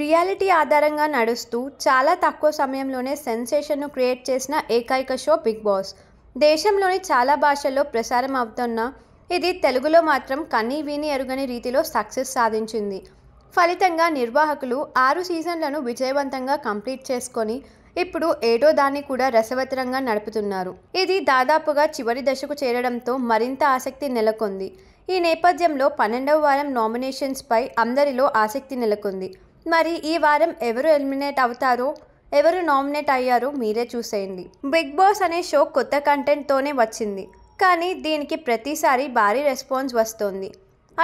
reality ఆధారంగా నడుస్తూ చాలా తక్కువ సమయంలోనే సెన్సేషన్ను క్రియేట్ చేసిన ఏకైక షో బిగ్ బాస్ దేశంలోని చాలా భాషల్లో ప్రసారం అవుతున్న ఇది తెలుగులో మాత్రం కనీ విని ఎరుగని రీతిలో సక్సెస్ సాధించింది ఫలితంగా నిర్వాహకులు ఆరు సీజన్లను విజయవంతంగా కంప్లీట్ చేసుకొని ఇప్పుడు ఏడో దాన్ని కూడా రసవత్తరంగా నడుపుతున్నారు ఇది దాదాపుగా చివరి దశకు చేరడంతో మరింత ఆసక్తి నెలకొంది ఈ నేపథ్యంలో పన్నెండవ వారం నామినేషన్స్పై అందరిలో ఆసక్తి నెలకొంది మరి ఈ వారం ఎవరు ఎలిమినేట్ అవుతారో ఎవరు నామినేట్ అయ్యారో మీరే చూసేయండి బిగ్ బాస్ అనే షో కొత్త కంటెంట్తోనే వచ్చింది కానీ దీనికి ప్రతిసారి భారీ రెస్పాన్స్ వస్తోంది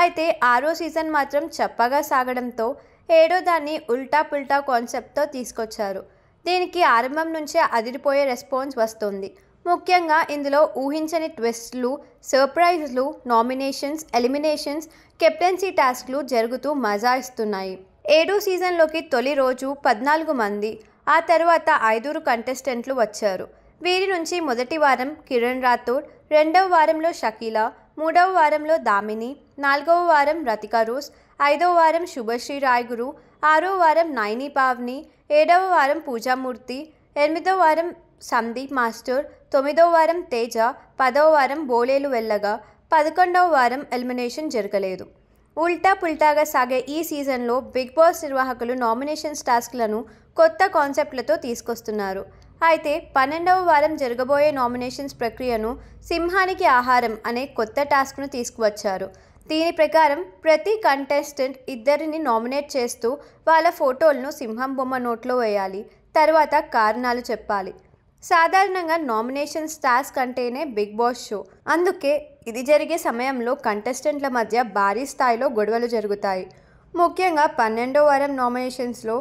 అయితే ఆరో సీజన్ మాత్రం చప్పగా సాగడంతో ఏడో దాన్ని ఉల్టా పుల్టా కాన్సెప్ట్తో తీసుకొచ్చారు దీనికి ఆరంభం నుంచే అదిరిపోయే రెస్పాన్స్ వస్తుంది ముఖ్యంగా ఇందులో ఊహించని ట్విస్ట్లు సర్ప్రైజ్లు నామినేషన్స్ ఎలిమినేషన్స్ కెప్టెన్సీ టాస్క్లు జరుగుతూ మజా ఇస్తున్నాయి ఏడో సీజన్లోకి తొలి రోజు పద్నాలుగు మంది ఆ తర్వాత ఐదుగురు కంటెస్టెంట్లు వచ్చారు వీరి నుంచి మొదటి వారం కిరణ్ రాథోడ్ రెండవ వారంలో షకీలా మూడవ వారంలో దామిని నాలుగవ వారం రతికా రోజ్ ఐదవ వారం శుభశ్రీ రాయ్గురు ఆరో వారం నైని పావ్ని ఏడవ వారం పూజామూర్తి ఎనిమిదో వారం సందీప్ మాస్టర్ తొమ్మిదో వారం తేజ పదవ వారం బోలేలు వెళ్ళగా పదకొండవ వారం ఎలిమినేషన్ జరగలేదు ఉల్టా పుల్టాగా సాగే ఈ సీజన్లో బిగ్ బాస్ నిర్వాహకులు నామినేషన్స్ టాస్క్లను కొత్త కాన్సెప్ట్లతో తీసుకొస్తున్నారు అయితే పన్నెండవ వారం జరగబోయే నామినేషన్స్ ప్రక్రియను సింహానికి ఆహారం అనే కొత్త టాస్క్ను తీసుకువచ్చారు దీని ప్రకారం ప్రతి కంటెస్టెంట్ ఇద్దరిని నామినేట్ చేస్తూ వాళ్ళ ఫోటోలను సింహం బొమ్మ నోట్లో వేయాలి తర్వాత కారణాలు చెప్పాలి సాధారణంగా నామినేషన్స్ టాస్క్ అంటేనే బిగ్ బాస్ షో అందుకే ఇది జరిగే సమయంలో కంటెస్టెంట్ల మధ్య భారీ స్థాయిలో గొడవలు జరుగుతాయి ముఖ్యంగా పన్నెండో వారం నామినేషన్స్లో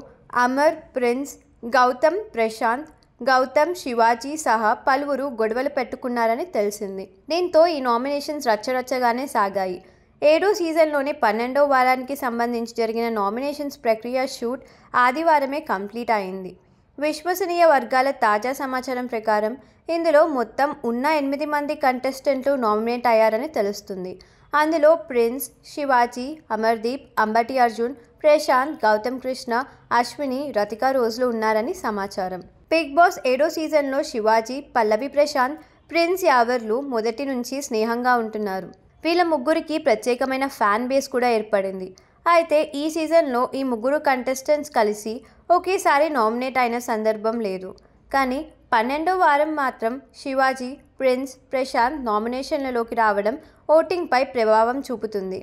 అమర్ ప్రిన్స్ గౌతమ్ ప్రశాంత్ గౌతమ్ శివాజీ సహా పలువురు గొడవలు పెట్టుకున్నారని తెలిసింది దీంతో ఈ నామినేషన్స్ రచ్చరచ్చగానే సాగాయి ఏడో సీజన్లోని పన్నెండో వారానికి సంబంధించి జరిగిన నామినేషన్స్ ప్రక్రియ షూట్ ఆదివారమే కంప్లీట్ అయింది విశ్వసనీయ వర్గాల తాజా సమాచారం ప్రకారం ఇందులో మొత్తం ఉన్న ఎనిమిది మంది కంటెస్టెంట్లు నామినేట్ అయ్యారని తెలుస్తుంది అందులో ప్రిన్స్ శివాజీ అమర్దీప్ అంబటి అర్జున్ ప్రశాంత్ గౌతమ్ కృష్ణ అశ్విని రతిక రోజులు ఉన్నారని సమాచారం బిగ్ బాస్ ఏడో సీజన్లో శివాజీ పల్లవి ప్రశాంత్ ప్రిన్స్ యావర్లు మొదటి నుంచి స్నేహంగా ఉంటున్నారు వీళ్ళ ముగ్గురికి ప్రత్యేకమైన ఫ్యాన్ బేస్ కూడా ఏర్పడింది అయితే ఈ సీజన్లో ఈ ముగ్గురు కంటెస్టెంట్స్ కలిసి ఒకేసారి నామినేట్ అయిన సందర్భం లేదు కానీ పన్నెండో వారం మాత్రం శివాజీ ప్రిన్స్ ప్రశాంత్ నామినేషన్లలోకి రావడం ఓటింగ్పై ప్రభావం చూపుతుంది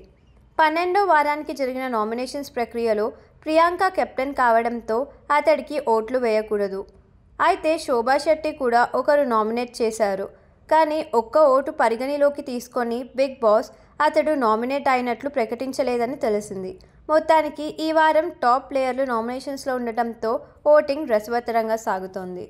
పన్నెండో వారానికి జరిగిన నామినేషన్స్ ప్రక్రియలో ప్రియాంక కెప్టెన్ కావడంతో అతడికి ఓట్లు వేయకూడదు అయితే శోభా శెట్టి కూడా ఒకరు నామినేట్ చేశారు కానీ ఒక్క ఓటు పరిగణిలోకి తీసుకొని బిగ్ బాస్ అతడు నామినేట్ అయినట్లు ప్రకటించలేదని తెలిసింది మొత్తానికి ఈ వారం టాప్ ప్లేయర్లు నామినేషన్స్లో ఉండటంతో ఓటింగ్ రసవత్తరంగా సాగుతోంది